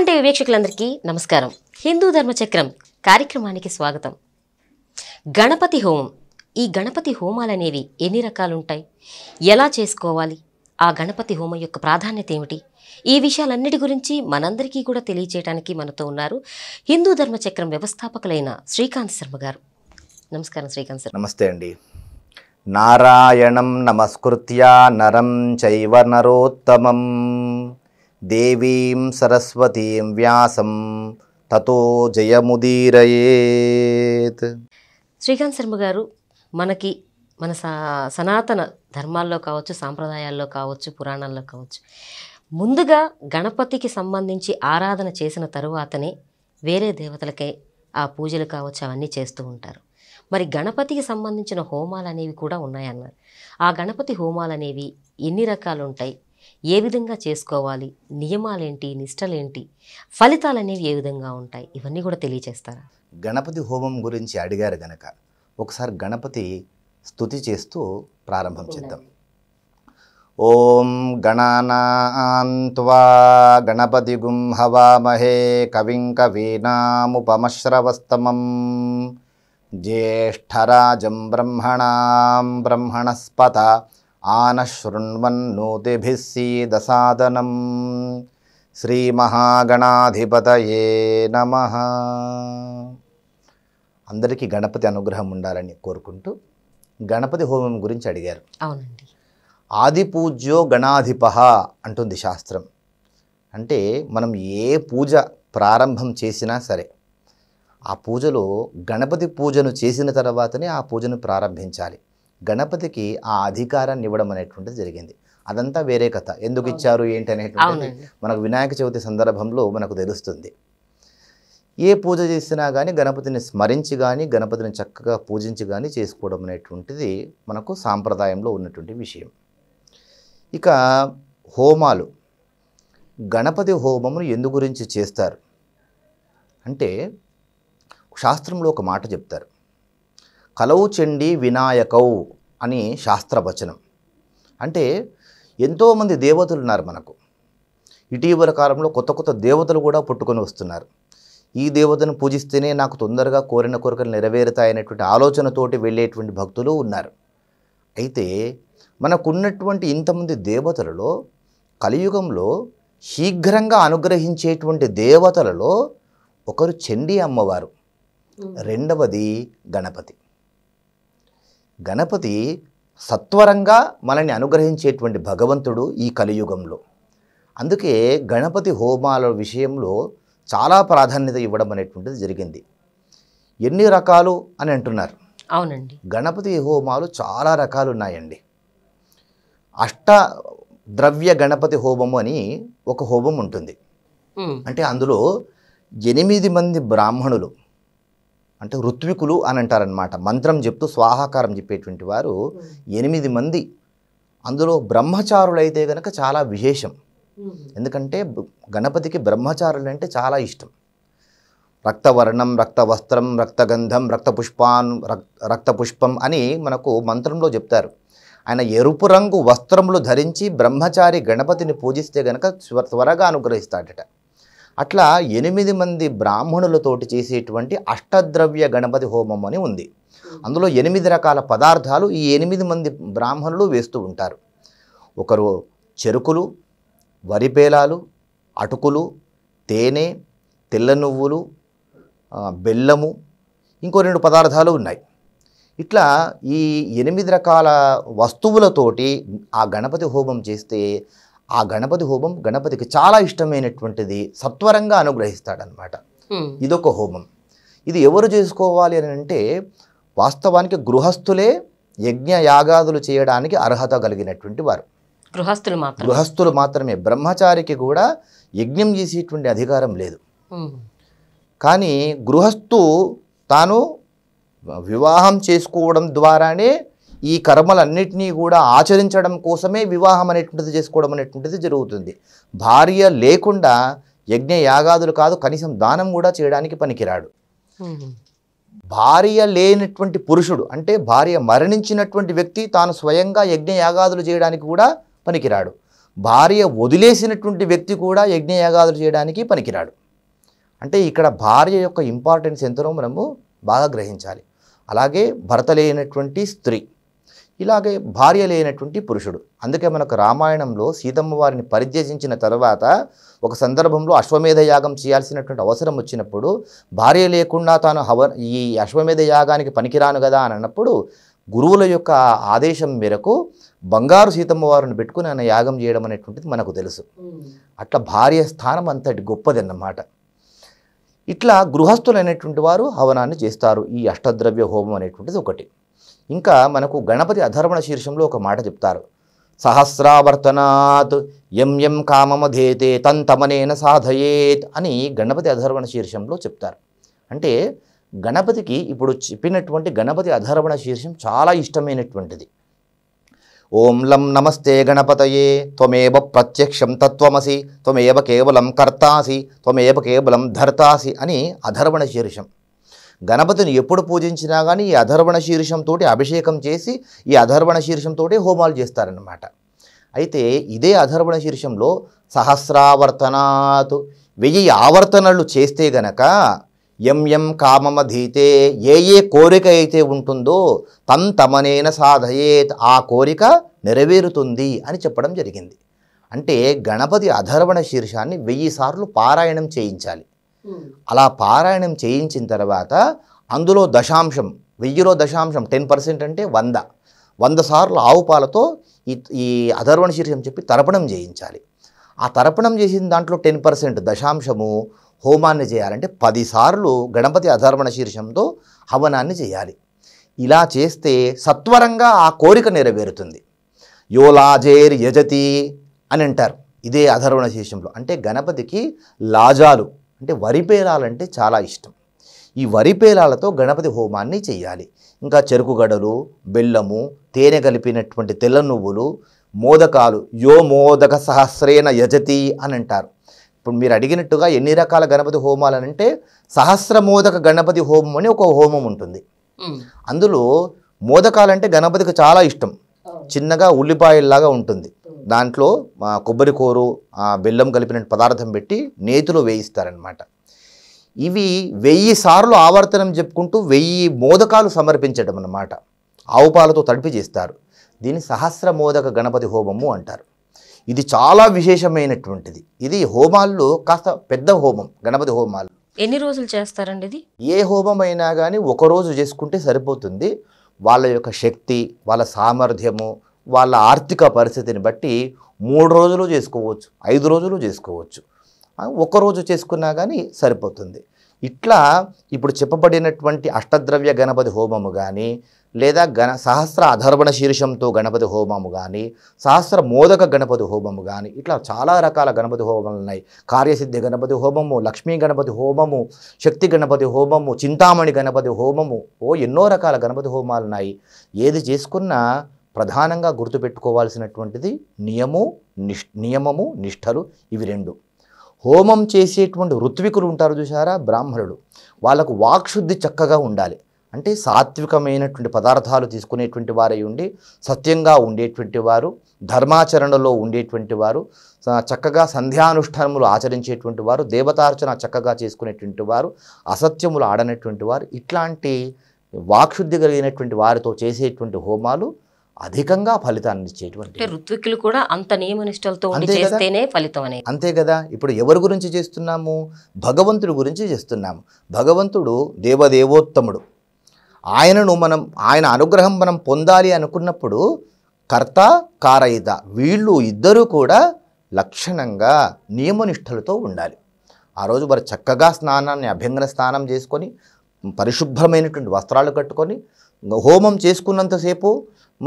Suman TV వీక్షకులందరికీ నమస్కారం హిందూ ధర్మచక్రం కార్యక్రమానికి స్వాగతం గణపతి హోమం ఈ గణపతి హోమాలు అనేవి ఎన్ని రకాలుంటాయి ఎలా చేసుకోవాలి ఆ గణపతి హోమం యొక్క ప్రాధాన్యత ఏమిటి ఈ విషయాలన్నిటి గురించి మనందరికీ కూడా తెలియచేయడానికి మనతో ఉన్నారు హిందూ ధర్మచక్రం వ్యవస్థాపకులైన శ్రీకాంత్ శర్మ గారు నమస్కారం శ్రీకాంత్ శర్మ నమస్తే అండి నారాయణం నమస్కృత్యా నరం చైవ నరోత్తమం దేవీం సరస్వతీం వ్యాసం తతో జయముదీరయేత్ శ్రీకాంత్ శర్మ గారు మనకి మన సనాతన ధర్మాల్లో కావచ్చు సాంప్రదాయాల్లో కావచ్చు పురాణాల్లో కావచ్చు ముందుగా గణపతికి సంబంధించి ఆరాధన చేసిన తరువాతనే వేరే దేవతలకే ఆ పూజలు కావచ్చు అవన్నీ చేస్తూ ఉంటారు మరి గణపతికి సంబంధించిన హోమాలు అనేవి కూడా ఉన్నాయన్నారు ఆ గణపతి హోమాలు అనేవి ఎన్ని రకాలు ఉంటాయి ఏ విధంగా చేసుకోవాలి నియమాలేంటి నిష్టలేంటి ఫలితాలు అనేవి ఏ విధంగా ఉంటాయి ఇవన్నీ కూడా తెలియచేస్తారా గణపతి హోమం గురించి అడిగారు గనక ఒకసారి గణపతి స్థుతి చేస్తూ ప్రారంభం చేద్దాం ఓం గణానాన్వా గణపతి గుం హవామహే కవిం కవీనాముపమశ్రవస్తమం జ్యేష్ఠరాజం బ్రహ్మణాం బ్రహ్మణస్పత ఆనశృణ్వన్నోతిభిస్సీదసాదనం శ్రీమహాగణాధిపతయే నమ అందరికీ గణపతి అనుగ్రహం ఉండాలని కోరుకుంటూ గణపతి హోమం గురించి అడిగారు అవునండి ఆది పూజ్యో గణాధిప అంటుంది శాస్త్రం అంటే మనం ఏ పూజ ప్రారంభం చేసినా సరే ఆ పూజలో గణపతి పూజను చేసిన తర్వాతనే ఆ పూజను ప్రారంభించాలి గణపతికి ఆ అధికారాన్ని ఇవ్వడం అనేటువంటిది జరిగింది అదంతా వేరే కథ ఎందుకు ఇచ్చారు ఏంటి అనేటువంటిది మనకు వినాయక చవితి సందర్భంలో మనకు తెలుస్తుంది ఏ పూజ చేసినా కానీ గణపతిని స్మరించి కానీ గణపతిని చక్కగా పూజించి కానీ చేసుకోవడం అనేటువంటిది మనకు సాంప్రదాయంలో ఉన్నటువంటి విషయం ఇక హోమాలు గణపతి హోమమును ఎందు గురించి చేస్తారు అంటే శాస్త్రంలో ఒక మాట చెప్తారు కలవు చెండి వినాయకౌ అని శాస్త్రవచనం అంటే ఎంతోమంది దేవతలు ఉన్నారు మనకు ఇటీవల కాలంలో కొత్త కొత్త దేవతలు కూడా పుట్టుకొని వస్తున్నారు ఈ దేవతను పూజిస్తేనే నాకు తొందరగా కోరిన కోరికలు నెరవేరుతాయనేటువంటి ఆలోచనతోటి వెళ్ళేటువంటి భక్తులు ఉన్నారు అయితే మనకున్నటువంటి ఇంతమంది దేవతలలో కలియుగంలో శీఘ్రంగా అనుగ్రహించేటువంటి దేవతలలో ఒకరు చండీ అమ్మవారు రెండవది గణపతి గణపతి సత్వరంగా మనల్ని అనుగ్రహించేటువంటి భగవంతుడు ఈ కలియుగంలో అందుకే గణపతి హోమాల విషయంలో చాలా ప్రాధాన్యత ఇవ్వడం అనేటువంటిది జరిగింది ఎన్ని రకాలు అని అంటున్నారు అవునండి గణపతి హోమాలు చాలా రకాలు ఉన్నాయండి అష్ట ద్రవ్య గణపతి హోమము అని ఒక హోమం ఉంటుంది అంటే అందులో ఎనిమిది మంది బ్రాహ్మణులు అంటే ఋత్వికులు అని అంటారనమాట మంత్రం చెప్తూ స్వాహాకారం చెప్పేటువంటి వారు ఎనిమిది మంది అందులో బ్రహ్మచారులైతే కనుక చాలా విశేషం ఎందుకంటే గణపతికి బ్రహ్మచారులు అంటే చాలా ఇష్టం రక్తవర్ణం రక్తవస్త్రం రక్తగంధం రక్తపుష్పాన్ రక్తపుష్పం అని మనకు మంత్రంలో చెప్తారు ఆయన ఎరుపు రంగు వస్త్రములు ధరించి బ్రహ్మచారి గణపతిని పూజిస్తే గనక త్వరగా అనుగ్రహిస్తాడట అట్లా ఎనిమిది మంది బ్రాహ్మణులతోటి చేసేటువంటి అష్టద్రవ్య గణపతి హోమం అని ఉంది అందులో ఎనిమిది రకాల పదార్థాలు ఈ ఎనిమిది మంది బ్రాహ్మణులు వేస్తూ ఉంటారు ఒకరు చెరుకులు వరిపేలాలు అటుకులు తేనె తెల్ల నువ్వులు బెల్లము ఇంకో రెండు పదార్థాలు ఉన్నాయి ఇట్లా ఈ ఎనిమిది రకాల వస్తువులతోటి ఆ గణపతి హోమం చేస్తే ఆ గణపతి హోమం గణపతికి చాలా ఇష్టమైనటువంటిది సత్వరంగా అనుగ్రహిస్తాడనమాట ఇదొక హోమం ఇది ఎవరు చేసుకోవాలి అని అంటే వాస్తవానికి గృహస్థులే యజ్ఞ యాగాదులు చేయడానికి అర్హత కలిగినటువంటి వారు గృహస్థులు మాత్రమే గృహస్థులు మాత్రమే బ్రహ్మచారికి కూడా యజ్ఞం చేసేటువంటి అధికారం లేదు కానీ గృహస్థు తాను వివాహం చేసుకోవడం ద్వారానే ఈ కర్మలన్నింటినీ కూడా ఆచరించడం కోసమే వివాహం అనేటువంటిది చేసుకోవడం అనేటువంటిది జరుగుతుంది భార్య లేకుండా యజ్ఞ యాగాదులు కాదు కనీసం దానం కూడా చేయడానికి పనికిరాడు భార్య లేనటువంటి పురుషుడు అంటే భార్య మరణించినటువంటి వ్యక్తి తాను స్వయంగా యజ్ఞ యాగాదులు చేయడానికి కూడా పనికిరాడు భార్య వదిలేసినటువంటి వ్యక్తి కూడా యజ్ఞ యాగాదులు చేయడానికి పనికిరాడు అంటే ఇక్కడ భార్య యొక్క ఇంపార్టెన్స్ ఎంతనో మనము బాగా గ్రహించాలి అలాగే భర్త లేనటువంటి స్త్రీ ఇలాగే భార్య లేనటువంటి పురుషుడు అందుకే మనకు రామాయణంలో సీతమ్మ వారిని పరిత్యజించిన తర్వాత ఒక సందర్భంలో అశ్వమేధ యాగం చేయాల్సినటువంటి అవసరం వచ్చినప్పుడు భార్య లేకుండా తాను హవ ఈ అశ్వమేధ యాగానికి పనికిరాను కదా అని అన్నప్పుడు గురువుల యొక్క ఆదేశం మేరకు బంగారు సీతమ్మ వారిని పెట్టుకుని ఆయన యాగం చేయడం అనేటువంటిది మనకు తెలుసు అట్లా భార్య స్థానం అంతటి గొప్పది అన్నమాట ఇట్లా గృహస్థులైనటువంటి వారు హవనాన్ని చేస్తారు ఈ అష్టద్రవ్య హోమం అనేటువంటిది ఒకటి ఇంకా మనకు గణపతి అధర్వణ శీర్షంలో ఒక మాట చెప్తారు సహస్రావర్తనాత్ ఎం ఎం కామమధేతే తన్ తమనేన సాధయేత్ అని గణపతి అధర్వణ శీర్షంలో చెప్తారు అంటే గణపతికి ఇప్పుడు చెప్పినటువంటి గణపతి అధర్వణ శీర్షం చాలా ఇష్టమైనటువంటిది ఓం లం నమస్తే గణపతయే త్వమేవ ప్రత్యక్షం తత్వమసి త్వమేవ కేవలం కర్తాసి త్వమేవ కేవలం ధర్తాసి అని అధర్వణ శీర్షం గణపతిని ఎప్పుడు పూజించినా కానీ ఈ అధర్వణ శీర్షంతో అభిషేకం చేసి ఈ అధర్వణ శీర్షంతో హోమాలు చేస్తారన్నమాట అయితే ఇదే అధర్వణ శీర్షంలో సహస్రావర్తనాత్ వెయ్యి ఆవర్తనలు చేస్తే గనక ఎం ఎం కామమధీతే ఏ ఏ కోరిక అయితే ఉంటుందో తన్ తమనేన సాధయేత్ ఆ కోరిక నెరవేరుతుంది అని చెప్పడం జరిగింది అంటే గణపతి అధర్వణ శీర్షాన్ని వెయ్యి సార్లు పారాయణం చేయించాలి అలా పారాయణం చేయించిన తర్వాత అందులో దశాంశం వెయ్యిలో దశాంశం టెన్ పర్సెంట్ అంటే వంద వంద సార్లు ఆవు పాలతో ఈ ఈ అధర్వణ శీర్షం చెప్పి తర్పణం చేయించాలి ఆ తర్పణం చేసిన దాంట్లో టెన్ పర్సెంట్ దశాంశము హోమాన్ని చేయాలంటే పదిసార్లు గణపతి అధర్వణ శీర్షంతో హవనాన్ని చేయాలి ఇలా చేస్తే సత్వరంగా ఆ కోరిక నెరవేరుతుంది యోలాజేర్ యజతి అని అంటారు ఇదే అధర్వణ శీర్షంలో అంటే గణపతికి లాజాలు అంటే వరి పేలాలంటే చాలా ఇష్టం ఈ వరి పేలాలతో గణపతి హోమాన్ని చేయాలి ఇంకా చెరుకుగడలు బెల్లము తేనె కలిపినటువంటి తెల్ల నువ్వులు మోదకాలు యో మోదక సహస్రేణ యజతి అని అంటారు ఇప్పుడు మీరు అడిగినట్టుగా ఎన్ని రకాల గణపతి సహస్ర సహస్రమోదక గణపతి హోమం అని ఒక హోమం ఉంటుంది అందులో మోదకాలంటే గణపతికి చాలా ఇష్టం చిన్నగా ఉల్లిపాయల్లాగా ఉంటుంది దాంట్లో కొబ్బరి కూరు బెల్లం కలిపిన పదార్థం పెట్టి నేతిలో వేయిస్తారనమాట ఇవి వెయ్యి సార్లు ఆవర్తనం చెప్పుకుంటూ వెయ్యి మోదకాలు సమర్పించడం అన్నమాట ఆవుపాలతో తడిపి చేస్తారు దీన్ని సహస్ర మోదక గణపతి హోమము అంటారు ఇది చాలా విశేషమైనటువంటిది ఇది హోమాల్లో కాస్త పెద్ద హోమం గణపతి హోమాలు ఎన్ని రోజులు చేస్తారండి ఇది ఏ హోమం అయినా కానీ ఒకరోజు చేసుకుంటే సరిపోతుంది వాళ్ళ యొక్క శక్తి వాళ్ళ సామర్థ్యము వాళ్ళ ఆర్థిక పరిస్థితిని బట్టి మూడు రోజులు చేసుకోవచ్చు ఐదు రోజులు చేసుకోవచ్చు ఒకరోజు చేసుకున్నా కానీ సరిపోతుంది ఇట్లా ఇప్పుడు చెప్పబడినటువంటి అష్టద్రవ్య గణపతి హోమము కానీ లేదా గణ సహస్ర అధర్వణ శీర్షంతో గణపతి హోమము కానీ సహస్ర మోదక గణపతి హోమము కానీ ఇట్లా చాలా రకాల గణపతి హోమాలు ఉన్నాయి కార్యసిద్ధి గణపతి హోమము లక్ష్మీ గణపతి హోమము శక్తి గణపతి హోమము చింతామణి గణపతి హోమము ఓ ఎన్నో రకాల గణపతి హోమాలు ఉన్నాయి ఏది చేసుకున్నా ప్రధానంగా గుర్తుపెట్టుకోవాల్సినటువంటిది నియము నిష్ నియమము నిష్ఠలు ఇవి రెండు హోమం చేసేటువంటి ఋత్వికులు ఉంటారు చూసారా బ్రాహ్మణుడు వాళ్ళకు వాక్శుద్ధి చక్కగా ఉండాలి అంటే సాత్వికమైనటువంటి పదార్థాలు తీసుకునేటువంటి వారై ఉండి సత్యంగా ఉండేటువంటి వారు ధర్మాచరణలో ఉండేటువంటి వారు చక్కగా సంధ్యానుష్ఠానములు ఆచరించేటువంటి వారు దేవతార్చన చక్కగా చేసుకునేటువంటి వారు అసత్యములు ఆడనటువంటి వారు ఇట్లాంటి వాక్శుద్ధి కలిగినటువంటి వారితో చేసేటువంటి హోమాలు అధికంగా ఫలితాన్ని ఇచ్చేటువంటి ఋత్వికులు కూడా అంత నియమనిష్టలతో చేస్తేనే ఫలితం అనేది అంతే కదా ఇప్పుడు ఎవరి గురించి చేస్తున్నాము భగవంతుడి గురించి చేస్తున్నాము భగవంతుడు దేవదేవోత్తముడు ఆయనను మనం ఆయన అనుగ్రహం మనం పొందాలి అనుకున్నప్పుడు కర్త కారయిత వీళ్ళు ఇద్దరూ కూడా లక్షణంగా నియమనిష్టలతో ఉండాలి ఆ రోజు వారు చక్కగా స్నానాన్ని అభ్యంగన స్నానం చేసుకొని పరిశుభ్రమైనటువంటి వస్త్రాలు కట్టుకొని హోమం చేసుకున్నంతసేపు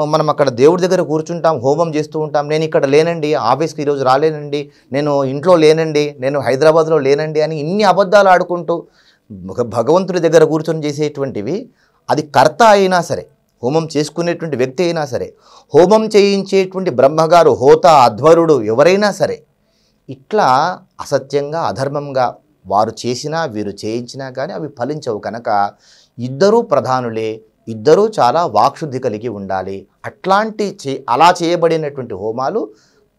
మనం అక్కడ దేవుడి దగ్గర కూర్చుంటాం హోమం చేస్తూ ఉంటాం నేను ఇక్కడ లేనండి ఆఫీస్కి ఈరోజు రాలేనండి నేను ఇంట్లో లేనండి నేను హైదరాబాద్లో లేనండి అని ఇన్ని అబద్ధాలు ఆడుకుంటూ భగవంతుడి దగ్గర కూర్చొని చేసేటువంటివి అది కర్త అయినా సరే హోమం చేసుకునేటువంటి వ్యక్తి అయినా సరే హోమం చేయించేటువంటి బ్రహ్మగారు హోత అధ్వరుడు ఎవరైనా సరే ఇట్లా అసత్యంగా అధర్మంగా వారు చేసినా వీరు చేయించినా కానీ అవి ఫలించవు కనుక ఇద్దరూ ప్రధానులే ఇద్దరూ చాలా వాక్శుద్ధి కలిగి ఉండాలి అట్లాంటి చే అలా చేయబడినటువంటి హోమాలు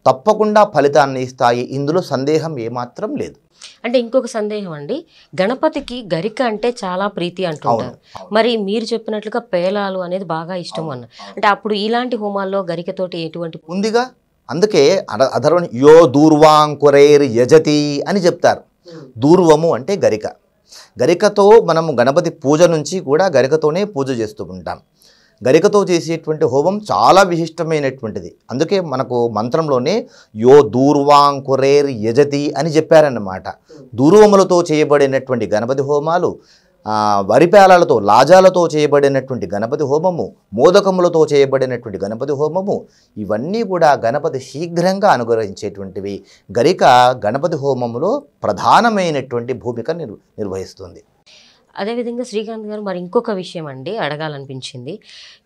తప్పకుండా ఫలితాన్ని ఇస్తాయి ఇందులో సందేహం ఏమాత్రం లేదు అంటే ఇంకొక సందేహం అండి గణపతికి గరిక అంటే చాలా ప్రీతి అంటున్నారు మరి మీరు చెప్పినట్లుగా పేలాలు అనేది బాగా ఇష్టం అన్న అంటే అప్పుడు ఇలాంటి హోమాల్లో గరికతోటి ఎటువంటి ఉందిగా అందుకే అధర్వణ యో దూర్వాంకురైర్ యజతి అని చెప్తారు దూర్వము అంటే గరిక గరికతో మనము గణపతి పూజ నుంచి కూడా గరికతోనే పూజ చేస్తూ ఉంటాం గరికతో చేసేటువంటి హోమం చాలా విశిష్టమైనటువంటిది అందుకే మనకు మంత్రంలోనే యో దూర్వాంకురేర్ యజతి అని చెప్పారన్నమాట దూర్వములతో చేయబడినటువంటి గణపతి హోమాలు వరిపేలాలతో లాజాలతో చేయబడినటువంటి గణపతి హోమము మోదకములతో చేయబడినటువంటి గణపతి హోమము ఇవన్నీ కూడా గణపతి శీఘ్రంగా అనుగ్రహించేటువంటివి గరిక గణపతి హోమములో ప్రధానమైనటువంటి భూమిక నిర్వ నిర్వహిస్తుంది అదేవిధంగా శ్రీకాంత్ గారు మరి ఇంకొక విషయం అండి అడగాలనిపించింది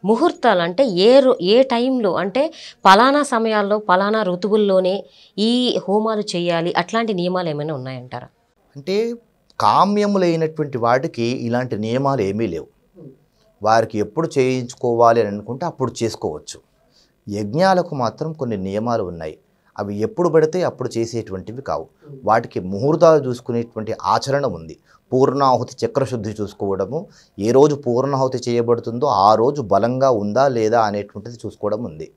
ముహూర్తాలు అంటే ఏ ఏ టైంలో అంటే పలానా సమయాల్లో పలానా ఋతువుల్లోనే ఈ హోమాలు చేయాలి అట్లాంటి నియమాలు ఏమైనా ఉన్నాయంటారా అంటే కామ్యములైనటువంటి వాటికి ఇలాంటి నియమాలు ఏమీ లేవు వారికి ఎప్పుడు చేయించుకోవాలి అని అనుకుంటే అప్పుడు చేసుకోవచ్చు యజ్ఞాలకు మాత్రం కొన్ని నియమాలు ఉన్నాయి అవి ఎప్పుడు పడితే అప్పుడు చేసేటువంటివి కావు వాటికి ముహూర్తాలు చూసుకునేటువంటి ఆచరణ ఉంది పూర్ణాహుతి చక్రశుద్ధి చూసుకోవడము ఏ రోజు పూర్ణాహుతి చేయబడుతుందో ఆ రోజు బలంగా ఉందా లేదా అనేటువంటిది చూసుకోవడం ఉంది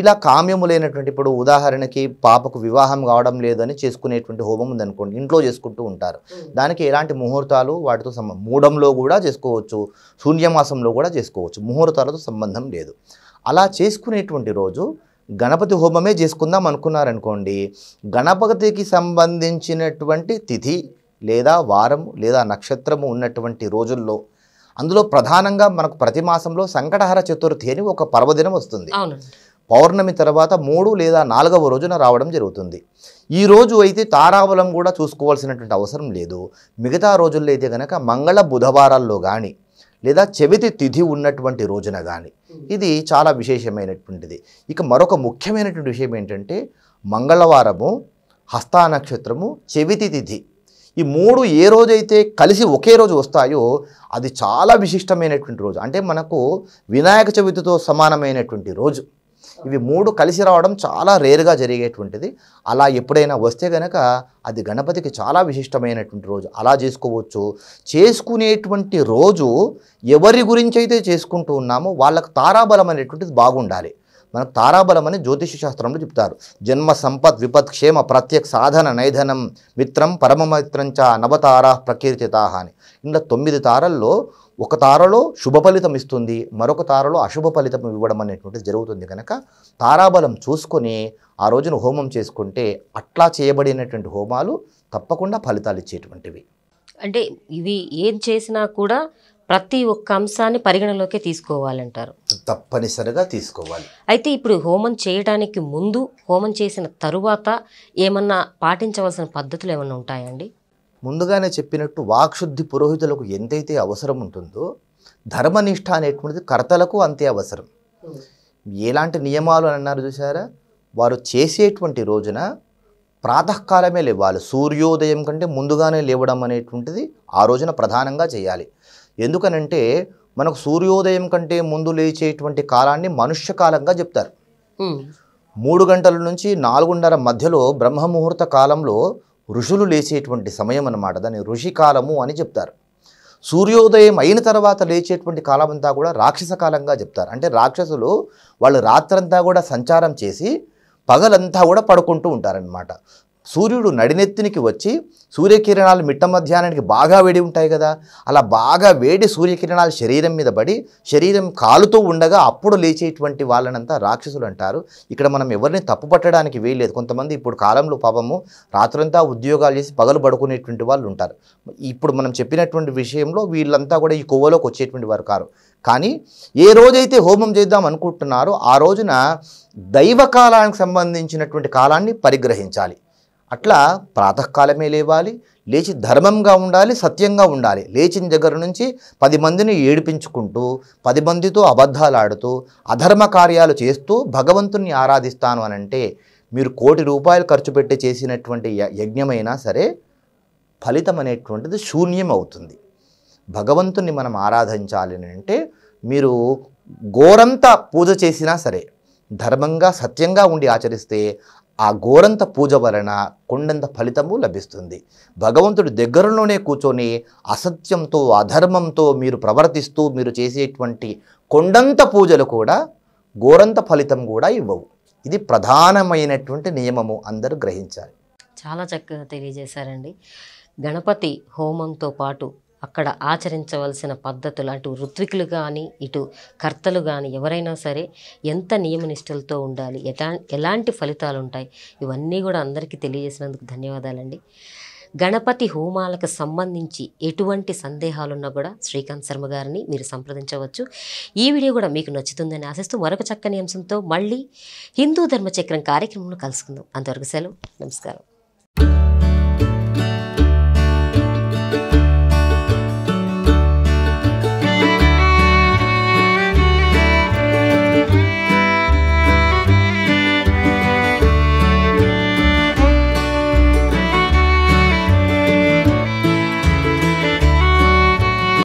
ఇలా కామ్యము లేనటువంటి ఇప్పుడు ఉదాహరణకి పాపకు వివాహం కావడం లేదని చేసుకునేటువంటి హోమం ఉందనుకోండి ఇంట్లో చేసుకుంటూ ఉంటారు దానికి ఎలాంటి ముహూర్తాలు వాటితో సంబంధం మూడంలో కూడా చేసుకోవచ్చు శూన్యమాసంలో కూడా చేసుకోవచ్చు ముహూర్తాలతో సంబంధం లేదు అలా చేసుకునేటువంటి రోజు గణపతి హోమమే చేసుకుందాం అనుకున్నారనుకోండి గణపతికి సంబంధించినటువంటి తిథి లేదా వారం లేదా నక్షత్రము ఉన్నటువంటి రోజుల్లో అందులో ప్రధానంగా మనకు ప్రతి మాసంలో సంకటహర చతుర్థి అని ఒక పర్వదినం వస్తుంది పౌర్ణమి తర్వాత మూడు లేదా నాలుగవ రోజున రావడం జరుగుతుంది ఈ రోజు అయితే తారావలం కూడా చూసుకోవాల్సినటువంటి అవసరం లేదు మిగతా రోజుల్లో అయితే కనుక మంగళ బుధవారాల్లో కానీ లేదా చెవితి తిథి ఉన్నటువంటి రోజున కానీ ఇది చాలా విశేషమైనటువంటిది ఇక మరొక ముఖ్యమైనటువంటి విషయం ఏంటంటే మంగళవారము హస్తా నక్షత్రము చెవితి తిథి ఈ మూడు ఏ రోజైతే కలిసి ఒకే రోజు వస్తాయో అది చాలా విశిష్టమైనటువంటి రోజు అంటే మనకు వినాయక చవితితో సమానమైనటువంటి రోజు ఇవి మూడు కలిసి రావడం చాలా రేరుగా జరిగేటువంటిది అలా ఎప్పుడైనా వస్తే గనక అది గణపతికి చాలా విశిష్టమైనటువంటి రోజు అలా చేసుకోవచ్చు చేసుకునేటువంటి రోజు ఎవరి గురించి అయితే చేసుకుంటూ ఉన్నామో వాళ్ళకు తారాబలం అనేటువంటిది బాగుండాలి మన తారాబలం అని జ్యోతిష శాస్త్రంలో చెప్తారు జన్మ సంపత్ విపత్ క్షేమ ప్రత్యక్ సాధన నైధనం మిత్రం పరమమిత్రంచ నవతారా ప్రకీర్తిత అని ఇందులో తొమ్మిది తారల్లో ఒక తారలో శుభ ఫలితం ఇస్తుంది మరొక తారలో అశుభ ఫలితం ఇవ్వడం అనేటువంటిది జరుగుతుంది కనుక తారాబలం చూసుకొని ఆ రోజున హోమం చేసుకుంటే అట్లా చేయబడినటువంటి హోమాలు తప్పకుండా ఫలితాలు ఇచ్చేటువంటివి అంటే ఇవి ఏం చేసినా కూడా ప్రతి ఒక్క అంశాన్ని పరిగణలోకి తీసుకోవాలంటారు తప్పనిసరిగా తీసుకోవాలి అయితే ఇప్పుడు హోమం చేయడానికి ముందు హోమం చేసిన తరువాత ఏమన్నా పాటించవలసిన పద్ధతులు ఏమైనా ఉంటాయండి ముందుగానే చెప్పినట్టు వాక్శుద్ధి పురోహితులకు ఎంతైతే అవసరం ఉంటుందో ధర్మనిష్ట అనేటువంటిది కర్తలకు అంతే అవసరం ఎలాంటి నియమాలు అన్నారు చూసారా వారు చేసేటువంటి రోజున ప్రాతకాలమే లేవాలి సూర్యోదయం కంటే ముందుగానే లేవడం అనేటువంటిది ఆ రోజున ప్రధానంగా చేయాలి ఎందుకనంటే మనకు సూర్యోదయం కంటే ముందు లేచేటువంటి కాలాన్ని మనుష్య కాలంగా చెప్తారు మూడు గంటల నుంచి నాలుగున్నర మధ్యలో బ్రహ్మముహూర్త కాలంలో ఋషులు లేచేటువంటి సమయం అన్నమాట దాన్ని ఋషికాలము అని చెప్తారు సూర్యోదయం అయిన తర్వాత లేచేటువంటి కాలం అంతా కూడా రాక్షస కాలంగా చెప్తారు అంటే రాక్షసులు వాళ్ళు రాత్రంతా కూడా సంచారం చేసి పగలంతా కూడా పడుకుంటూ ఉంటారనమాట సూర్యుడు నడినెత్తినికి వచ్చి సూర్యకిరణాలు మిట్ట మధ్యాహ్నానికి బాగా వేడి ఉంటాయి కదా అలా బాగా వేడి సూర్యకిరణాలు శరీరం మీద పడి శరీరం కాలుతూ ఉండగా అప్పుడు లేచేటువంటి వాళ్ళనంతా రాక్షసులు అంటారు ఇక్కడ మనం ఎవరిని తప్పు పట్టడానికి వేయలేదు కొంతమంది ఇప్పుడు కాలంలో పాపము రాత్రంతా ఉద్యోగాలు చేసి పగలు పడుకునేటువంటి వాళ్ళు ఉంటారు ఇప్పుడు మనం చెప్పినటువంటి విషయంలో వీళ్ళంతా కూడా ఈ కొవ్వలోకి వచ్చేటువంటి వారు కారు కానీ ఏ రోజైతే హోమం చేద్దాం అనుకుంటున్నారో ఆ రోజున దైవ కాలానికి సంబంధించినటువంటి కాలాన్ని పరిగ్రహించాలి అట్లా ప్రాతకాలమే లేవాలి లేచి ధర్మంగా ఉండాలి సత్యంగా ఉండాలి లేచిన దగ్గర నుంచి పది మందిని ఏడిపించుకుంటూ పది మందితో అబద్ధాలు ఆడుతూ అధర్మ కార్యాలు చేస్తూ భగవంతుని ఆరాధిస్తాను అనంటే మీరు కోటి రూపాయలు ఖర్చు పెట్టి చేసినటువంటి యజ్ఞమైనా సరే ఫలితం అనేటువంటిది శూన్యం అవుతుంది భగవంతుని మనం ఆరాధించాలి అంటే మీరు గోరంతా పూజ చేసినా సరే ధర్మంగా సత్యంగా ఉండి ఆచరిస్తే ఆ ఘోరంత పూజ వలన కొండంత ఫలితము లభిస్తుంది భగవంతుడు దగ్గరలోనే కూర్చొని అసత్యంతో అధర్మంతో మీరు ప్రవర్తిస్తూ మీరు చేసేటువంటి కొండంత పూజలు కూడా ఘోరంత ఫలితం కూడా ఇవ్వవు ఇది ప్రధానమైనటువంటి నియమము అందరూ గ్రహించాలి చాలా చక్కగా తెలియజేశారండి గణపతి హోమంతో పాటు అక్కడ ఆచరించవలసిన పద్ధతులు అటు ఋత్వికులు కానీ ఇటు కర్తలు కానీ ఎవరైనా సరే ఎంత నియమనిష్టలతో ఉండాలి ఎటా ఎలాంటి ఫలితాలు ఉంటాయి ఇవన్నీ కూడా అందరికీ తెలియజేసినందుకు ధన్యవాదాలండి గణపతి హోమాలకు సంబంధించి ఎటువంటి సందేహాలున్నా కూడా శ్రీకాంత్ శర్మ గారిని మీరు సంప్రదించవచ్చు ఈ వీడియో కూడా మీకు నచ్చుతుందని ఆశిస్తూ మరొక చక్కని అంశంతో మళ్ళీ హిందూ ధర్మచక్రం కార్యక్రమంలో కలుసుకుందాం అంతవరకు సెలవు నమస్కారం